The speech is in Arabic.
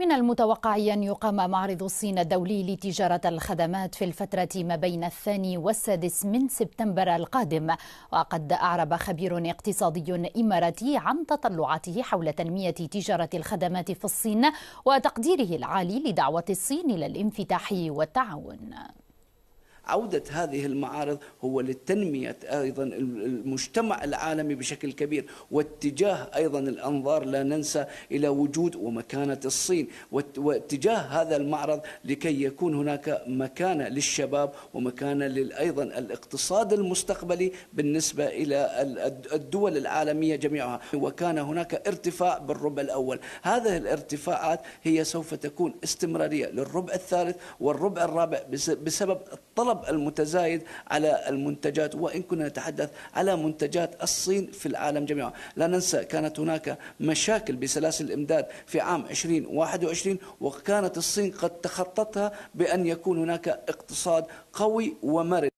من المتوقع أن يقام معرض الصين الدولي لتجارة الخدمات في الفترة ما بين الثاني والسادس من سبتمبر القادم وقد أعرب خبير اقتصادي إماراتي عن تطلعاته حول تنمية تجارة الخدمات في الصين وتقديره العالي لدعوة الصين إلى الانفتاح والتعاون عودة هذه المعارض هو لتنمية أيضا المجتمع العالمي بشكل كبير واتجاه أيضا الأنظار لا ننسى إلى وجود ومكانة الصين واتجاه هذا المعرض لكي يكون هناك مكانة للشباب ومكانة أيضا الاقتصاد المستقبلي بالنسبة إلى الدول العالمية جميعها وكان هناك ارتفاع بالربع الأول هذه الارتفاعات هي سوف تكون استمرارية للربع الثالث والربع الرابع بسبب الطلب الطلب المتزايد على المنتجات وإن كنا نتحدث على منتجات الصين في العالم جميعا لا ننسى كانت هناك مشاكل بسلاسل الإمداد في عام 2021 وكانت الصين قد تخطتها بأن يكون هناك اقتصاد قوي ومرن